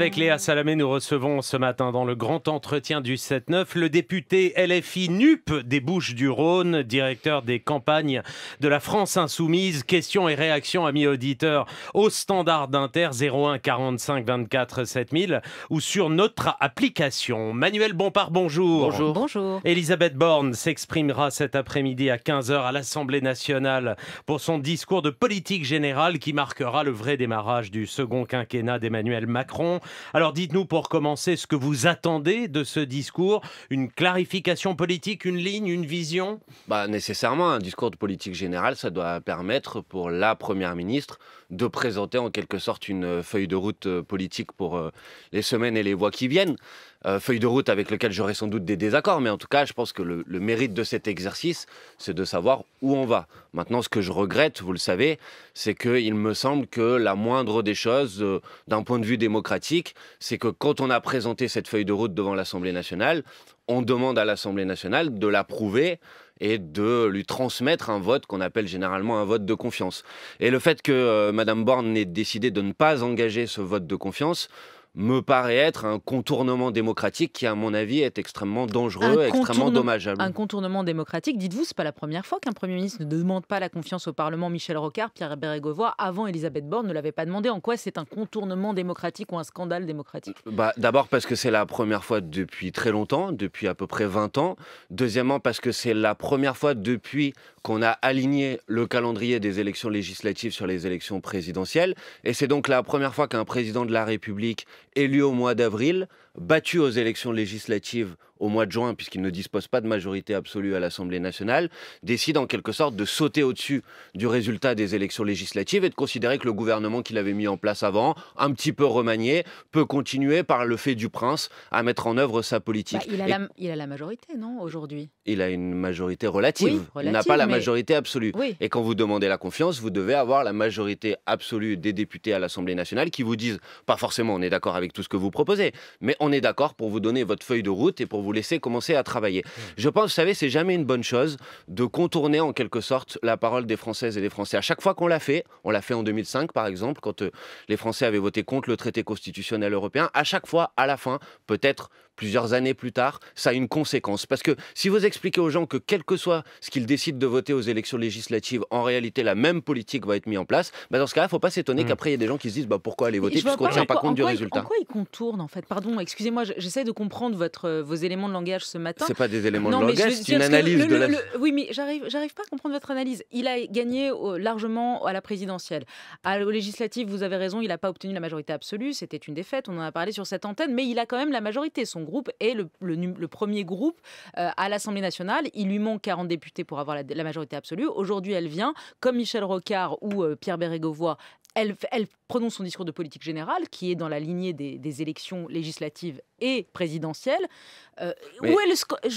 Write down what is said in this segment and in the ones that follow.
Avec Léa Salamé, nous recevons ce matin dans le grand entretien du 7-9 le député LFI NUP des Bouches-du-Rhône, directeur des campagnes de la France Insoumise. Questions et réactions, mi auditeurs, au standard d'Inter 01 45 24 7000 ou sur notre application. Manuel Bompard, bonjour. Bonjour. Bonjour. Elisabeth Borne s'exprimera cet après-midi à 15h à l'Assemblée nationale pour son discours de politique générale qui marquera le vrai démarrage du second quinquennat d'Emmanuel Macron. Alors dites-nous pour commencer ce que vous attendez de ce discours, une clarification politique, une ligne, une vision bah, Nécessairement, un discours de politique générale, ça doit permettre pour la Première ministre de présenter en quelque sorte une feuille de route euh, politique pour euh, les semaines et les mois qui viennent. Euh, feuille de route avec lequel j'aurai sans doute des désaccords, mais en tout cas, je pense que le, mérite de cet exercice, c'est de savoir où on va. Maintenant, ce que je regrette, vous le savez, c'est qu'il me semble que la moindre des choses, euh, d'un point de vue démocratique, c'est que quand on a présenté cette feuille de route devant l'Assemblée nationale, on demande à l'Assemblée nationale de l'approuver et de lui transmettre un vote qu'on appelle généralement un vote de confiance. Et le fait que Mme euh, Madame Borne ait décidé de ne pas engager ce vote de confiance, me paraît être un contournement démocratique qui, à mon avis, est extrêmement dangereux extrêmement dommageable. Un contournement démocratique, dites-vous, c'est pas la première fois qu'un Premier ministre ne demande pas la confiance au Parlement. Michel Rocard, Pierre Bérégovoy, avant Elisabeth Borne, ne l'avait pas demandé. En quoi c'est un contournement démocratique ou un scandale démocratique bah, D'abord parce que c'est la première fois depuis très longtemps, depuis à peu près 20 ans. Deuxièmement parce que c'est la première fois depuis qu'on a aligné le calendrier des élections législatives sur les élections présidentielles. Et c'est donc la première fois qu'un président de la République élu au mois d'avril, battu aux élections législatives au mois de juin, puisqu'il ne dispose pas de majorité absolue à l'Assemblée nationale, décide en quelque sorte de sauter au-dessus du résultat des élections législatives et de considérer que le gouvernement qu'il avait mis en place avant, un petit peu remanié, peut continuer par le fait du prince à mettre en œuvre sa politique. Bah, il, a la, majorité, non, aujourd'hui Il a une majorité relative. il n'a pas la majorité absolue. Et quand vous demandez la confiance, vous devez avoir la majorité absolue des députés à l'Assemblée nationale qui vous disent, pas forcément on est d'accord avec tout ce que vous proposez, mais on est d'accord pour vous donner votre feuille de route et pour vous laisser commencer à travailler. Je pense, vous savez, c'est jamais une bonne chose de contourner en quelque sorte la parole des Françaises et des Français. À chaque fois qu'on l'a fait, on l'a fait en 2005 par exemple, quand euh, les Français avaient voté contre le traité constitutionnel européen, à chaque fois, à la fin, peut-être plusieurs années plus tard, ça a une conséquence. Parce que si vous expliquez aux gens que quel que soit ce qu'ils décident de voter aux élections législatives, en réalité, la même politique va être mise en place, bah, dans ce cas-là, il ne faut pas s'étonner mm. qu'après, il y ait des gens qui se disent bah, pourquoi aller voter puisqu'on ne tient pas compte du résultat. Pourquoi ils contournent, en fait Pardon, excusez-moi, j'essaie de comprendre euh, vos éléments de langage ce matin. Ce n'est pas des éléments de langage, c'est une analyse de la... oui, mais j'arrive pas à comprendre votre analyse. Il a gagné largement à la présidentielle. À, législatives, vous avez raison, il n'a pas obtenu la majorité absolue, c'était une défaite, on en a parlé sur cette antenne, mais il a quand même la majorité, son groupe est le, premier groupe euh, à l'Assemblée nationale. Il lui manque 40 députés pour avoir la, majorité absolue. Aujourd'hui, elle vient, comme Michel Rocard ou euh, Pierre Bérégovoy, elle, prononce son discours de politique générale, qui est dans la lignée des, élections législatives et présidentielles. Euh, où est le scandale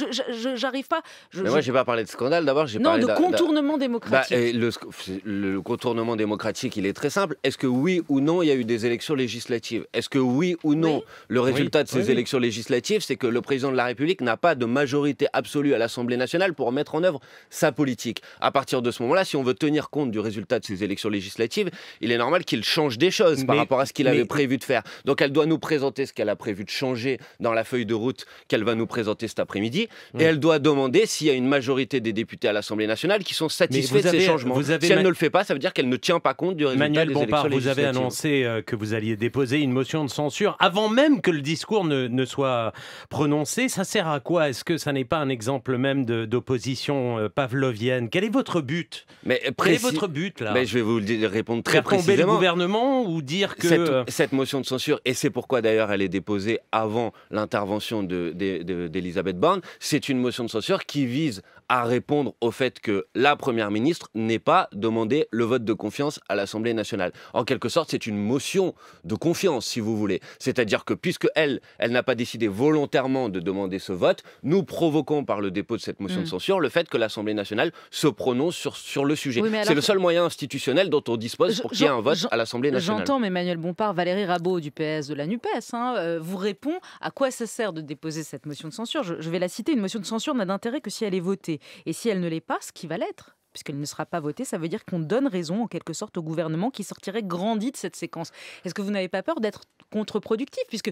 J'arrive pas. moi, je n'ai pas parlé de scandale d'abord. Non, parlé de contournement démocratique. Bah, le, contournement démocratique, il est très simple. Est-ce que oui ou non, il y a eu des élections législatives Est-ce que oui ou non, le résultat de ces élections législatives, c'est que le président de la République n'a pas de majorité absolue à l'Assemblée nationale pour mettre en œuvre sa politique À partir de ce moment-là, si on veut tenir compte du résultat de ces élections législatives, il est normal qu'il change des choses par rapport à ce qu'il avait prévu de faire. Donc elle doit nous présenter ce qu'elle a prévu de changer dans la feuille de route qu'elle va nous présenter cet après-midi. Mm. Et elle doit demander s'il y a une majorité des députés à l'Assemblée nationale qui sont satisfaits de ces changements. Vous avez si elle ne le fait pas, ça veut dire qu'elle ne tient pas compte du résultat Manuel des Bompard, vous avez annoncé euh, que vous alliez déposer une motion de censure avant même que le discours ne, soit prononcé. Ça sert à quoi Est-ce que ça n'est pas un exemple même d'opposition euh, pavlovienne Quel est votre but Mais Quel est votre but là Mais Je vais vous le répondre très précisément le gouvernement ou dire que... Euh, cette, motion de censure, et c'est pourquoi d'ailleurs elle est déposée avant l'intervention d'Elisabeth de, c'est une motion de censure qui vise à répondre au fait que la Première ministre n'ait pas demandé le vote de confiance à l'Assemblée nationale. En quelque sorte, c'est une motion de confiance, si vous voulez. C'est-à-dire que puisque elle, elle n'a pas décidé volontairement de demander ce vote, nous provoquons par le dépôt de cette motion de mm. censure le fait que l'Assemblée nationale se prononce sur, sur le sujet. c'est le seul moyen institutionnel dont on dispose pour qu'il y ait un vote à l'Assemblée nationale. J'entends, Emmanuel Bompard, Valérie Rabault du PS de la NUPES hein, euh, vous répond à quoi ça sert de déposer cette motion de censure. je vais la citer. Une motion de censure n'a d'intérêt que si elle est votée. Et si elle ne l'est pas, ce qui va l'être, puisqu'elle ne sera pas votée, ça veut dire qu'on donne raison en quelque sorte au gouvernement qui sortirait grandi de cette séquence. Est-ce que vous n'avez pas peur d'être contre-productif, puisque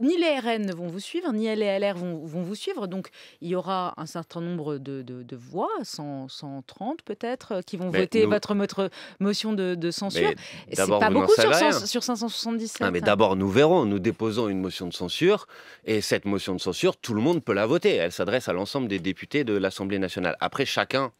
ni les RN ne vont vous suivre, ni les LR vont, vont, vous suivre, donc il y aura un certain nombre de, voix, cent 130 peut-être, qui vont voter votre, votre, motion de, de censure. C'est pas beaucoup sur, 577. Ah, mais d'abord, nous verrons. Nous déposons une motion de censure et cette motion de censure, tout le monde peut la voter. Elle s'adresse à l'ensemble des députés de l'Assemblée nationale. Après, chacun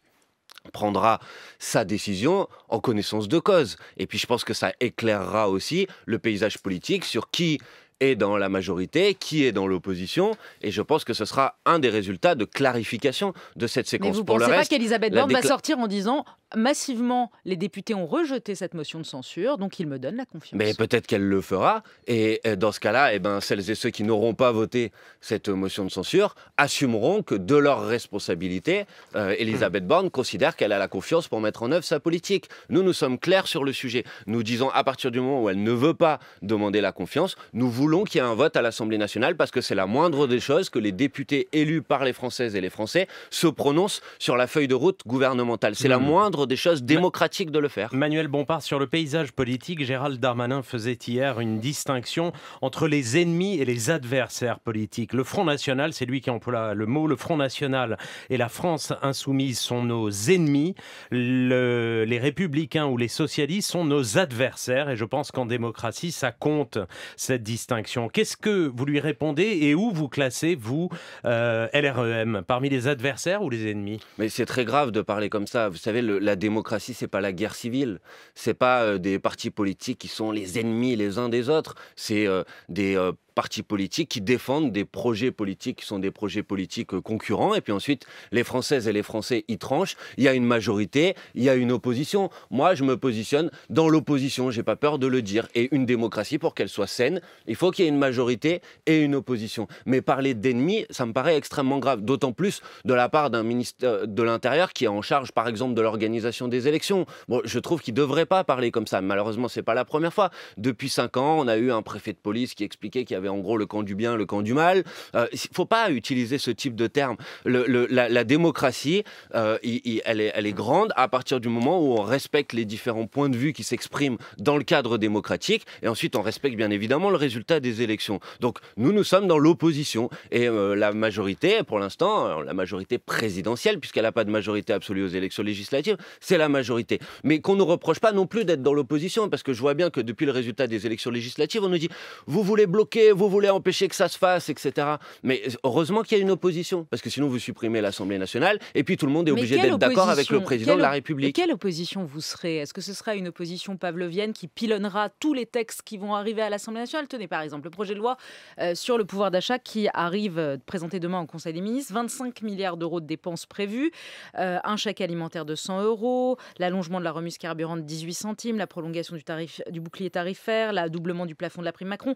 prendra sa décision en connaissance de cause. Et puis je pense que ça éclairera aussi le paysage politique sur qui est dans la majorité, qui est dans l'opposition, et je pense que ce sera un des résultats de clarification de cette séquence. Mais vous ne pensez pas qu'Elisabeth Borne va sortir en disant massivement, les députés ont rejeté cette motion de censure, donc ils me donnent la confiance. Mais peut-être qu'elle le fera, et dans ce cas-là, eh ben, celles et ceux qui n'auront pas voté cette motion de censure assumeront que de leur responsabilité, euh, Elisabeth Borne considère qu'elle a la confiance pour mettre en œuvre sa politique. Nous, nous sommes clairs sur le sujet. Nous disons, à partir du moment où elle ne veut pas demander la confiance, nous voulons qu'il y ait un vote à l'Assemblée nationale, parce que c'est la moindre des choses que les députés élus par les Françaises et les Français se prononcent sur la feuille de route gouvernementale. C'est la mmh. moindre des choses démocratiques de le faire. Manuel Bompard, sur le paysage politique, Gérald Darmanin faisait hier une distinction entre les ennemis et les adversaires politiques. Le Front National, c'est lui qui emploie le mot, le Front National et la France insoumise sont nos ennemis, les républicains ou les socialistes sont nos adversaires, et je pense qu'en démocratie, ça compte, cette distinction. Qu'est-ce que vous lui répondez et où vous classez, vous, euh, LREM, parmi les adversaires ou les ennemis Mais c'est très grave de parler comme ça. Vous savez, le, la la démocratie, c'est pas la guerre civile, c'est pas euh, des partis politiques qui sont les ennemis les uns des autres, c'est euh, des euh, partis politiques qui défendent des projets politiques qui sont des projets politiques euh, concurrents. Et puis ensuite, les Françaises et les Français y tranchent. Il y a une majorité, il y a une opposition. Moi, je me positionne dans l'opposition. J'ai pas peur de le dire. Et une démocratie, pour qu'elle soit saine, il faut qu'il y ait une majorité et une opposition. Mais parler d'ennemis, ça me paraît extrêmement grave. D'autant plus de la part d'un ministre euh, de l'Intérieur qui est en charge, par exemple, de l'organisation des élections. Bon, je trouve qu'il devrait pas parler comme ça. Malheureusement, c'est pas la première fois. Depuis cinq ans, on a eu un préfet de police qui expliquait qu'il y avait en gros le camp du bien, le camp du mal. Euh, il ne faut pas utiliser ce type de terme. la, démocratie, euh, elle, est, elle, est, grande à partir du moment où on respecte les différents points de vue qui s'expriment dans le cadre démocratique, et ensuite on respecte bien évidemment le résultat des élections. Donc nous, nous sommes dans l'opposition, et euh, la majorité, pour l'instant, la majorité présidentielle, puisqu'elle n'a pas de majorité absolue aux élections législatives, c'est la majorité. Mais qu'on ne reproche pas non plus d'être dans l'opposition, parce que je vois bien que depuis le résultat des élections législatives, on nous dit, vous voulez bloquer vous voulez empêcher que ça se fasse, etc. Mais heureusement qu'il y a une opposition, parce que sinon vous supprimez l'Assemblée nationale et puis tout le monde est obligé d'être d'accord avec le président de la République. Quelle opposition vous serez Est-ce que ce sera une opposition pavlovienne qui pilonnera tous les textes qui vont arriver à l'Assemblée nationale Tenez par exemple le projet de loi euh, sur le pouvoir d'achat qui arrive euh, présenté demain au Conseil des ministres, 25 milliards d'euros de dépenses prévues, euh, un chèque alimentaire de 100 euros, l'allongement de la remise carburant de 18 centimes, la prolongation du, tarif, du bouclier tarifaire, l'adoublement du plafond de la prime Macron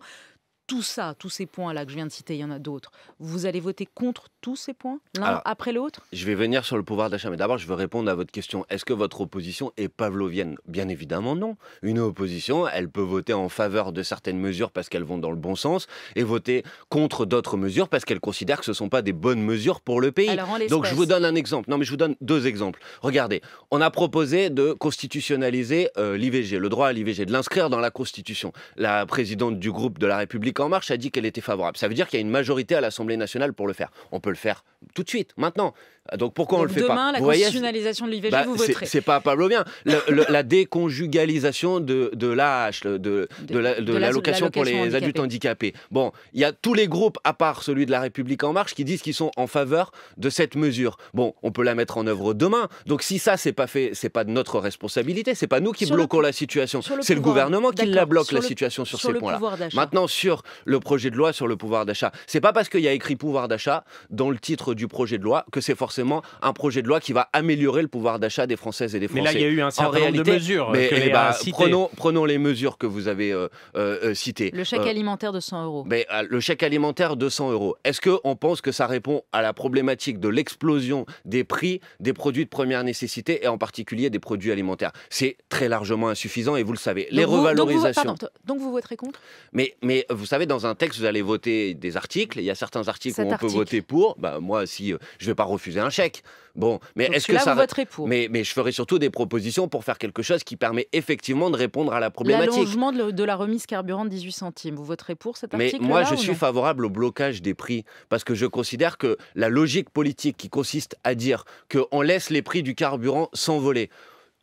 tout ça, tous ces points-là que je viens de citer, il y en a d'autres. Vous allez voter contre tous ces points, l'un après l'autre Je vais venir sur le pouvoir d'achat, mais d'abord, je veux répondre à votre question. Est-ce que votre opposition est pavlovienne Bien évidemment, non. Une opposition, elle peut voter en faveur de certaines mesures parce qu'elles vont dans le bon sens et voter contre d'autres mesures parce qu'elle considère que ce ne sont pas des bonnes mesures pour le pays. Donc, je vous donne un exemple. Non, mais je vous donne deux exemples. Regardez, on a proposé de constitutionnaliser euh, l'IVG, le droit à l'IVG, de l'inscrire dans la Constitution. La présidente du groupe de la République en Marche a dit qu'elle était favorable. Ça veut dire qu'il y a une majorité à l'Assemblée nationale pour le faire. On peut le faire tout de suite, maintenant. Ah, donc pourquoi on le fait pas Demain, la de l'IVG, bah, vous voterez. C'est pas Pablo bien la, la déconjugalisation de, de l'AH, de, de, de l'allocation pour les adultes handicapés. Bon, il y a tous les groupes, à part celui de La République En Marche, qui disent qu'ils sont en faveur de cette mesure. Bon, on peut la mettre en œuvre demain. Donc si ça, c'est pas fait, c'est pas de notre responsabilité. C'est pas nous qui bloquons la situation. C'est le gouvernement qui la bloque, la situation, sur, ces points-là. Maintenant, sur le projet de loi sur le pouvoir d'achat, c'est pas parce qu'il y a écrit pouvoir d'achat dans le titre du projet de loi que c'est forcément forcément un projet de loi qui va améliorer le pouvoir d'achat des Françaises et des Français. Mais là, il y a eu un certain nombre de mesures. Mais, que eh ben, prenons, prenons, les mesures que vous avez euh, euh, euh, citées. Le chèque alimentaire de 100 euros. Mais, le chèque alimentaire de 100 euros. Est-ce qu'on pense que ça répond à la problématique de l'explosion des prix des produits de première nécessité et en particulier des produits alimentaires C'est très largement insuffisant et vous le savez. les revalorisations. donc, vous, vous voterez contre mais, mais vous savez, dans un texte, vous allez voter des articles. Il y a certains articles qu'on peut voter pour. Bah, moi, si je ne vais pas refuser un chèque. Bon, mais est-ce que ça mais, mais je ferai surtout des propositions pour faire quelque chose qui permet effectivement de répondre à la problématique. L'allongement de, de, la remise carburant de 18 centimes, vous voterez pour cet article Mais moi, je suis favorable au blocage des prix parce que je considère que la logique politique qui consiste à dire qu'on laisse les prix du carburant s'envoler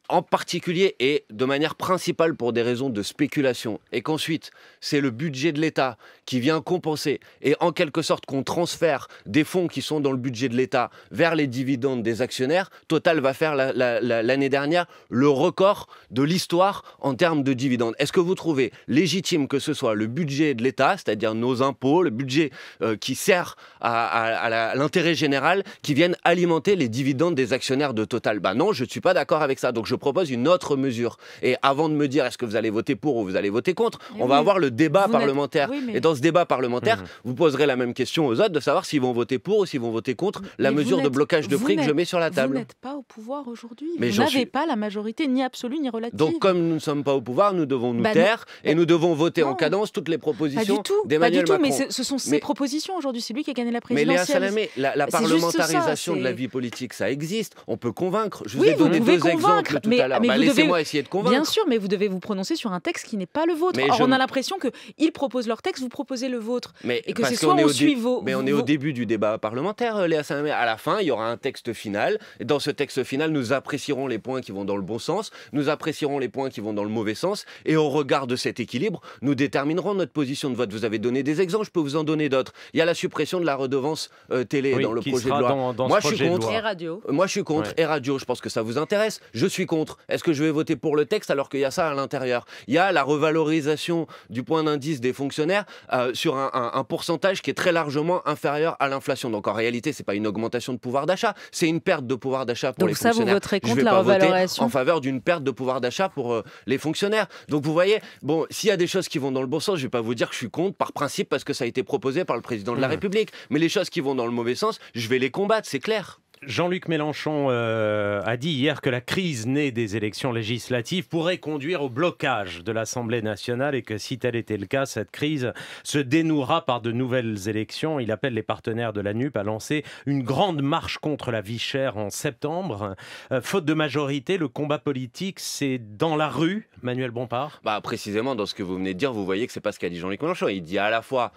en particulier et de manière principale pour des raisons de spéculation, et qu'ensuite c'est le budget de l'État qui vient compenser et en quelque sorte qu'on transfère des fonds qui sont dans le budget de l'État vers les dividendes des actionnaires, Total va faire l'année dernière le record de l'histoire en termes de dividendes. Est-ce que vous trouvez légitime que ce soit le budget de l'État, c'est-à-dire nos impôts, le budget euh, qui sert à, l'intérêt général, qui viennent alimenter les dividendes des actionnaires de Total Ben non, je ne suis pas d'accord avec ça. Donc je propose une autre mesure. Et avant de me dire est-ce que vous allez voter pour ou vous allez voter contre, eh on va avoir le débat parlementaire. Et dans ce débat parlementaire, mhm. vous poserez la même question aux autres de savoir s'ils vont voter pour ou s'ils vont voter contre la mesure de blocage de prix que je mets sur la table. Vous n'êtes pas au pouvoir aujourd'hui. Mais vous n'avez pas la majorité ni absolue ni relative. Donc comme nous ne sommes pas au pouvoir, nous devons nous bah, taire et nous devons voter en cadence toutes les propositions d'Emmanuel Macron. Pas du tout, mais ce sont ses propositions aujourd'hui. C'est lui qui a gagné la présidentielle. Mais Léa Salamé, la, parlementarisation de la vie politique, ça existe. On peut convaincre. Je vous ai donné vous deux exemples tout mais, bah, Laissez-moi essayer de convaincre. Bien sûr, mais vous devez vous prononcer sur un texte qui n'est pas le vôtre. Or, on a l'impression qu'ils proposent leur texte, vous proposez le vôtre. Mais et que c'est on, suit vos. Mais on est au début du débat parlementaire, euh, Léa À la fin, il y aura un texte final. Et dans ce texte final, nous apprécierons les points qui vont dans le bon sens, nous apprécierons les points qui vont dans le mauvais sens. Et au regard de cet équilibre, nous déterminerons notre position de vote. Vous avez donné des exemples, je peux vous en donner d'autres. Il y a la suppression de la redevance euh, télé dans le projet de loi. Moi, je suis contre. radio. Moi, je suis contre. Et radio, je pense que ça vous intéresse. Je suis est-ce que je vais voter pour le texte alors qu'il y a ça à l'intérieur Il y a la revalorisation du point d'indice des fonctionnaires euh, sur un, pourcentage qui est très largement inférieur à l'inflation. Donc en réalité, ce n'est pas une augmentation de pouvoir d'achat, c'est une perte de pouvoir d'achat pour Donc ça, vous voterez contre vais la revalorisation en faveur d'une perte de pouvoir d'achat pour euh, les fonctionnaires. Donc vous voyez, bon, s'il y a des choses qui vont dans le bon sens, je vais pas vous dire que je suis contre par principe parce que ça a été proposé par le président de la mmh. République. Mais les choses qui vont dans le mauvais sens, je vais les combattre, c'est clair. Jean-Luc Mélenchon euh, a dit hier que la crise née des élections législatives pourrait conduire au blocage de l'Assemblée nationale et que si tel était le cas, cette crise se dénouera par de nouvelles élections. Il appelle les partenaires de la NUP à lancer une grande marche contre la vie chère en septembre. Euh, faute de majorité, le combat politique, c'est dans la rue, Manuel Bompard bah, Précisément, dans ce que vous venez de dire, vous voyez que c'est pas ce qu'a dit Jean-Luc Mélenchon. Il dit à la fois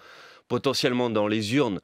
potentiellement dans les urnes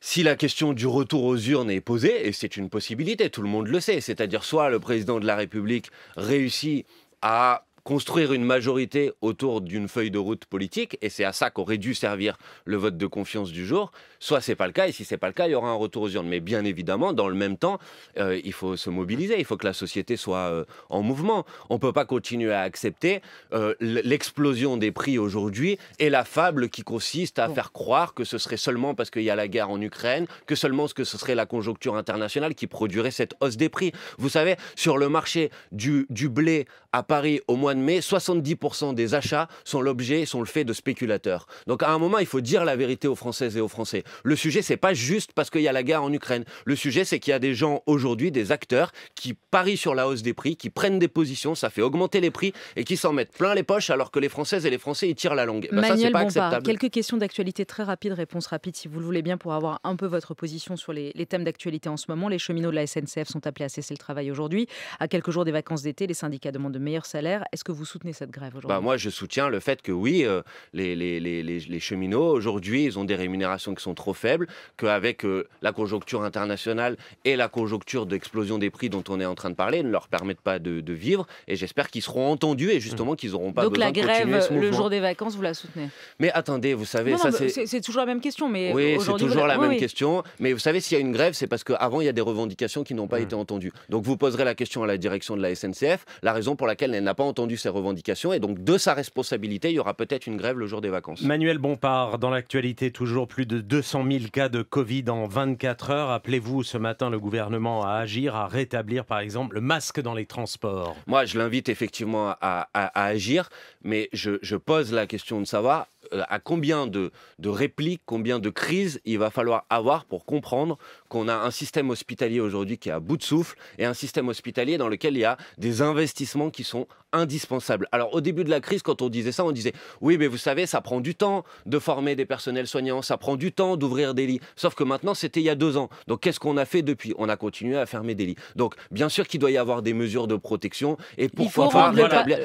si la question du retour aux urnes est posée, et c'est une possibilité, tout le monde le sait, c'est-à-dire soit le président de la République réussit à construire une majorité autour d'une feuille de route politique, et c'est à ça qu'aurait dû servir le vote de confiance du jour, Soit c'est pas le cas, et si c'est pas le cas, il y aura un retour aux urnes. Mais bien évidemment, dans le même temps, euh, il faut se mobiliser, il faut que la société soit euh, en mouvement. On ne peut pas continuer à accepter euh, l'explosion des prix aujourd'hui et la fable qui consiste à faire croire que ce serait seulement parce qu'il y a la guerre en Ukraine, que seulement ce que ce serait la conjoncture internationale qui produirait cette hausse des prix. Vous savez, sur le marché du, du blé à Paris au mois de mai, 70% des achats sont l'objet, sont le fait de spéculateurs. Donc à un moment, il faut dire la vérité aux Françaises et aux Français. Le sujet, c'est pas juste parce qu'il y a la guerre en Ukraine. Le sujet, c'est qu'il y a des gens aujourd'hui, des acteurs, qui parient sur la hausse des prix, qui prennent des positions, ça fait augmenter les prix et qui s'en mettent plein les poches alors que les Françaises et les Français, y tirent la langue. Ben, ça, Manuel ça, pas Bompard, quelques questions d'actualité très rapides, réponse rapide si vous le voulez bien pour avoir un peu votre position sur les, thèmes d'actualité en ce moment. Les cheminots de la SNCF sont appelés à cesser le travail aujourd'hui. À quelques jours des vacances d'été, les syndicats demandent de meilleurs salaires. Est-ce que vous soutenez cette grève aujourd'hui bah, Moi, je soutiens le fait que oui, euh, les, les, cheminots, aujourd'hui, ils ont des rémunérations qui sont trop faibles, qu'avec euh, la conjoncture internationale et la conjoncture d'explosion des prix dont on est en train de parler, ne leur permettent pas de, vivre. Et j'espère qu'ils seront entendus et justement qu'ils n'auront pas Donc la grève, le jour des vacances, vous la soutenez Mais attendez, vous savez, ça c'est... toujours la même question. Mais oui, c'est toujours la même question. Mais vous savez, s'il y a une grève, c'est parce qu'avant, il y a des revendications qui n'ont pas mmh. été entendues. Donc vous poserez la question à la direction de la SNCF, la raison pour laquelle elle n'a pas entendu ces revendications. Et donc, de sa responsabilité, il y aura peut-être une grève le jour des vacances. Manuel Bompard, dans l'actualité, toujours plus de 200 200 000 cas de Covid en 24 heures. Appelez-vous ce matin le gouvernement à agir, à rétablir par exemple le masque dans les transports Moi, je l'invite effectivement à, agir, mais je, pose la question de savoir euh, à combien de, répliques, combien de crises il va falloir avoir pour comprendre qu'on a un système hospitalier aujourd'hui qui est à bout de souffle et un système hospitalier dans lequel il y a des investissements qui sont indispensables. Alors au début de la crise, quand on disait ça, on disait oui, mais vous savez, ça prend du temps de former des personnels soignants, ça prend du temps d'ouvrir des lits. Sauf que maintenant, c'était il y a deux ans. Donc qu'est-ce qu'on a fait depuis On a continué à fermer des lits. Donc bien sûr qu'il doit y avoir des mesures de protection et pourquoi pas, rétablir,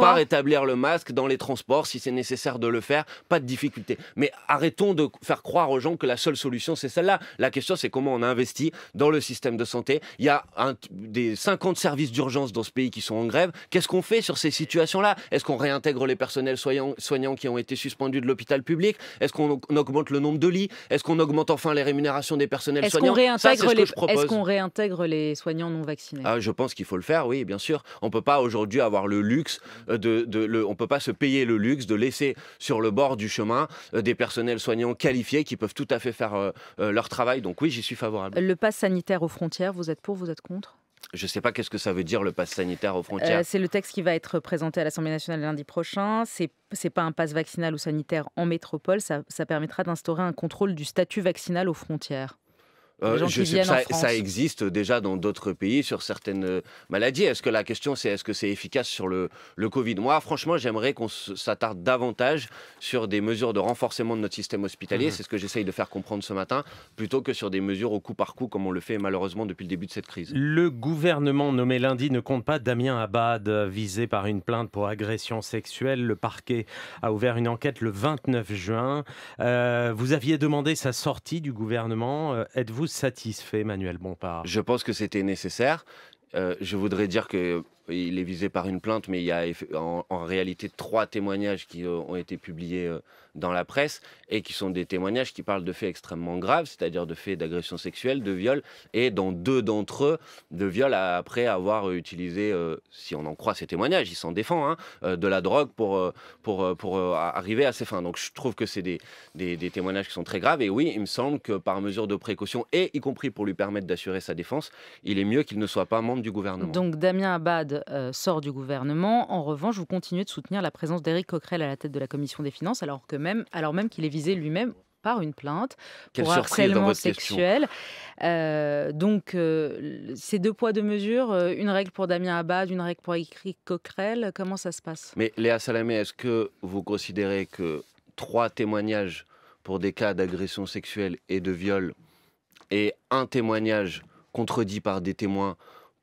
pas rétablir le masque dans les transports si c'est nécessaire de le faire, pas de difficulté. Mais arrêtons de faire croire aux gens que la seule solution c'est celle-là. La question c'est comment on a investi dans le système de santé. Il y a des 50 services d'urgence dans ce pays qui sont en grève. Qu'est-ce qu'on fait sur ces situations-là Est-ce qu'on réintègre les personnels soignants, qui ont été suspendus de l'hôpital public Est-ce qu'on augmente le nombre de lits Est-ce qu'on augmente enfin les rémunérations des personnels soignants Est-ce qu'on réintègre, les... réintègre les soignants non vaccinés ah, Je pense qu'il faut le faire, oui, bien sûr. On ne peut pas aujourd'hui avoir le luxe euh, de, de le... on peut pas se payer le luxe de laisser sur le bord du chemin euh, des personnels soignants qualifiés qui peuvent tout à fait faire euh, leur travail. Donc oui, j'y favorable. Le pass sanitaire aux frontières, vous êtes pour, vous êtes contre je ne sais pas qu'est-ce que ça veut dire le pass sanitaire aux euh, frontières. c'est le texte qui va être présenté à l'Assemblée nationale lundi prochain. Ce n'est pas un pass vaccinal ou sanitaire en métropole. ça permettra d'instaurer un contrôle du statut vaccinal aux frontières. Euh, je sais que ça, existe déjà dans d'autres pays sur certaines euh, maladies. Est-ce que la question c'est est-ce que c'est efficace sur le, Covid Moi, franchement, j'aimerais qu'on s'attarde davantage sur des mesures de renforcement de notre système hospitalier. Mmh. C'est ce que j'essaye de faire comprendre ce matin, plutôt que sur des mesures au coup par coup comme on le fait malheureusement depuis le début de cette crise. Le gouvernement nommé lundi ne compte pas Damien Abad, euh, visé par une plainte pour agression sexuelle. Le parquet a ouvert une enquête le 29 juin. vous aviez demandé sa sortie du gouvernement. Êtes-vous satisfait, Manuel Bompard Je pense que c'était nécessaire. Euh, je voudrais dire que il est visé par une plainte, mais il y a en, réalité trois témoignages qui euh, ont été publiés euh, dans la presse et qui sont des témoignages qui parlent de faits extrêmement graves, c'est-à-dire de faits d'agression sexuelle, de viol, et dans deux d'entre eux, de viol après avoir utilisé, euh, si on en croit ces témoignages, il s'en défend, hein, de la drogue pour, pour, pour arriver à ses fins. Donc je trouve que c'est des, des témoignages qui sont très graves, et oui, il me semble que par mesure de précaution, et y compris pour lui permettre d'assurer sa défense, il est mieux qu'il ne soit pas membre du gouvernement. Donc Damien Abad, euh, sort du gouvernement. En revanche, vous continuez de soutenir la présence d'Éric Coquerel à la tête de la Commission des Finances, alors, que même, alors même qu'il est visé lui-même par une plainte Quelle pour harcèlement sexuel. Euh, donc, euh, ces deux poids, deux mesures, une règle pour Damien Abad, une règle pour Eric Coquerel, comment ça se passe Mais Léa Salamé, est-ce que vous considérez que trois témoignages pour des cas d'agression sexuelle et de viol et un témoignage contredit par des témoins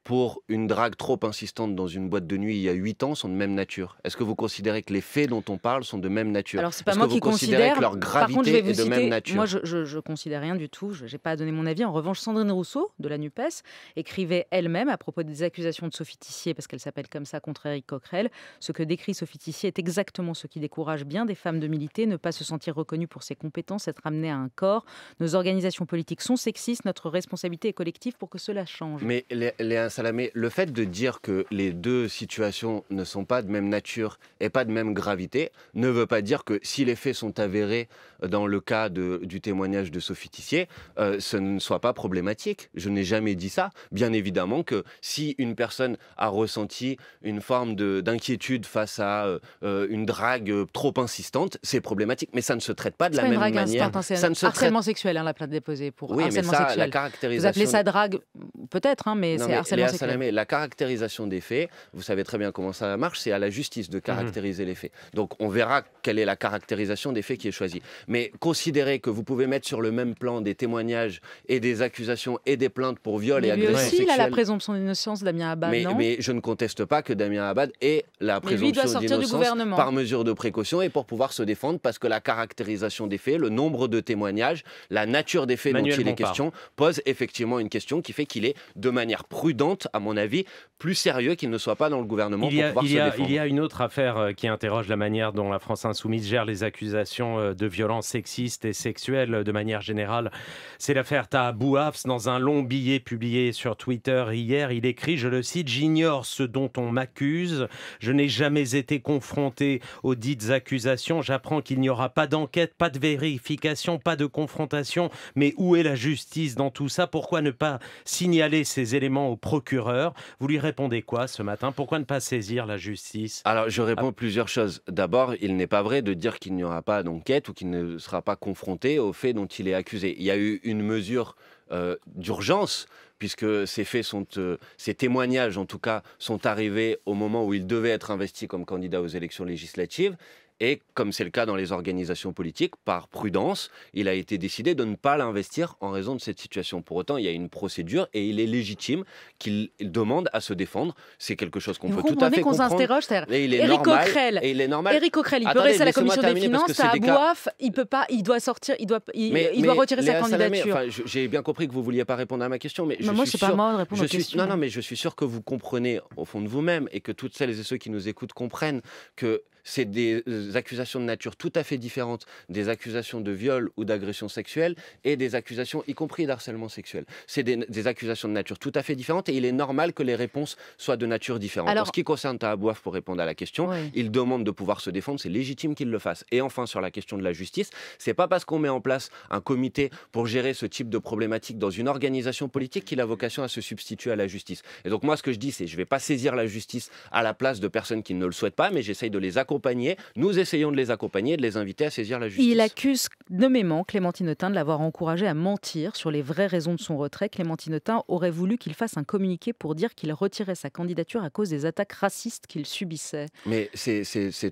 pour une drague trop insistante dans une boîte de nuit il y a 8 ans sont de même nature Est-ce que vous considérez que les faits dont on parle sont de même nature Alors, c'est pas moi que vous qui considère. Que leur gravité est de même nature Moi, je, je, considère rien du tout. Je n'ai pas à donner mon avis. En revanche, Sandrine Rousseau, de la NUPES, écrivait elle-même à propos des accusations de Sophie Tissier, parce qu'elle s'appelle comme ça contre Eric Coquerel Ce que décrit Sophie Tissier est exactement ce qui décourage bien des femmes de militer ne pas se sentir reconnues pour ses compétences, être amenées à un corps. Nos organisations politiques sont sexistes. Notre responsabilité est collective pour que cela change. Mais les, les Salamé, le fait de dire que les deux situations ne sont pas de même nature et pas de même gravité ne veut pas dire que si les faits sont avérés euh, dans le cas du témoignage de Sophie Tissier, euh, ce ne soit pas problématique. Je n'ai jamais dit ça. Bien évidemment que si une personne a ressenti une forme d'inquiétude face à euh, une drague trop insistante, c'est problématique. Mais ça ne se traite pas de la même manière. ça ne se harcèlement sexuel, hein, la plainte déposée pour oui, harcèlement sexuel. Vous appelez ça drague, peut-être, hein, mais c'est harcèlement la caractérisation des faits, vous savez très bien comment ça marche, c'est à la justice de caractériser mhm. les faits. Donc on verra quelle est la caractérisation des faits qui est choisie. Mais considérez que vous pouvez mettre sur le même plan des témoignages et des accusations et des plaintes pour viol et agression aussi, Il a la présomption d'innocence, Damien Abad. Mais, mais je ne conteste pas que Damien Abad ait la présomption d'innocence par mesure de précaution et pour pouvoir se défendre parce que la caractérisation des faits, le nombre de témoignages, la nature des faits Manuel dont il est question pose effectivement une question qui fait qu'il est de manière prudente à mon avis, plus sérieux qu'il ne soit pas dans le gouvernement il y a, pouvoir Il y a une autre affaire euh, qui interroge la manière dont la France insoumise gère les accusations euh, de violences sexistes et sexuelles euh, de manière générale. C'est l'affaire Tahabouafs. Dans un long billet publié sur Twitter hier, il écrit, je le cite, J'ignore ce dont on m'accuse. Je n'ai jamais été confronté aux dites accusations. J'apprends qu'il n'y aura pas d'enquête, pas de vérification, pas de confrontation. Mais où est la justice dans tout ça Pourquoi ne pas signaler ces éléments au procès procureur. Vous lui répondez quoi ce matin Pourquoi ne pas saisir la justice Alors, je réponds ah. plusieurs choses. D'abord, il n'est pas vrai de dire qu'il n'y aura pas d'enquête ou qu'il ne sera pas confronté aux faits dont il est accusé. Il y a eu une mesure euh, d'urgence puisque ces faits sont, euh, ces témoignages en tout cas, sont arrivés au moment où il devait être investi comme candidat aux élections législatives. Et comme c'est le cas dans les organisations politiques, par prudence, il a été décidé de ne pas l'investir en raison de cette situation. Pour autant, il y a une procédure et il est légitime qu'il demande à se défendre. C'est quelque chose qu'on peut tout à fait qu'on il est normal. et il est normal. Éric Ocrel, il peut rester à la commission des finances, ça Boif, il peut pas, il doit sortir, il doit, il, doit retirer sa candidature. j'ai bien compris que vous vouliez pas répondre à ma question, mais, bah, je moi, suis moi de répondre je suis, question. Non, non, mais je suis sûr que vous comprenez au fond de vous-même et que toutes celles et ceux qui nous écoutent comprennent que c'est des euh, accusations de nature tout à fait différentes des accusations de viol ou d'agression sexuelle et des accusations, y compris d'harcèlement sexuel. C'est des, accusations de nature tout à fait différentes et il est normal que les réponses soient de nature différente. en ce qui concerne Tahabouaf, pour répondre à la question, il demande de pouvoir se défendre, c'est légitime qu'il le fasse. Et enfin, sur la question de la justice, c'est pas parce qu'on met en place un comité pour gérer ce type de problématique dans une organisation politique qu'il a vocation à se substituer à la justice. Et donc moi, ce que je dis, c'est je vais pas saisir la justice à la place de personnes qui ne le souhaitent pas, mais j'essaye de les accompagner nous essayons de les accompagner, de les inviter à saisir la justice. Il accuse nommément Clémentine Autain de l'avoir encouragé à mentir sur les vraies raisons de son retrait. Clémentine Autain aurait voulu qu'il fasse un communiqué pour dire qu'il retirait sa candidature à cause des attaques racistes qu'il subissait. Mais c'est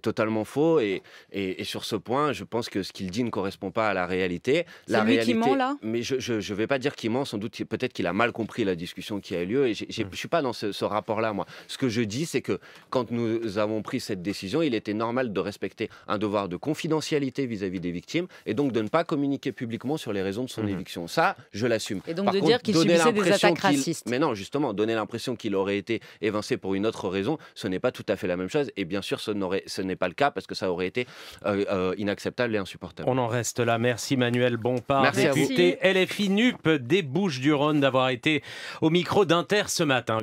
totalement faux et, et, sur ce point, je pense que ce qu'il dit ne correspond pas à la réalité. La réalité, ment là Mais je ne vais pas dire qu'il ment, sans doute peut-être qu'il a mal compris la discussion qui a eu lieu et mmh. je ne suis pas dans ce, ce rapport-là, moi. Ce que je dis, c'est que quand nous avons pris cette décision, il était normal de respecter un devoir de confidentialité vis-à-vis des victimes et donc de ne pas communiquer publiquement sur les raisons de son mhm. éviction. Ça, je l'assume. Et donc de dire qu'il subissait des attaques racistes. Mais non, justement, donner l'impression qu'il aurait été évincé pour une autre raison, ce n'est pas tout à fait la même chose. Et bien sûr, ce n'est pas le cas parce que ça aurait été euh, euh, inacceptable et insupportable. On en reste là. Merci Manuel Bompard, député LFI NUP des Bouches-du-Rhône d'avoir été au micro d'Inter ce matin.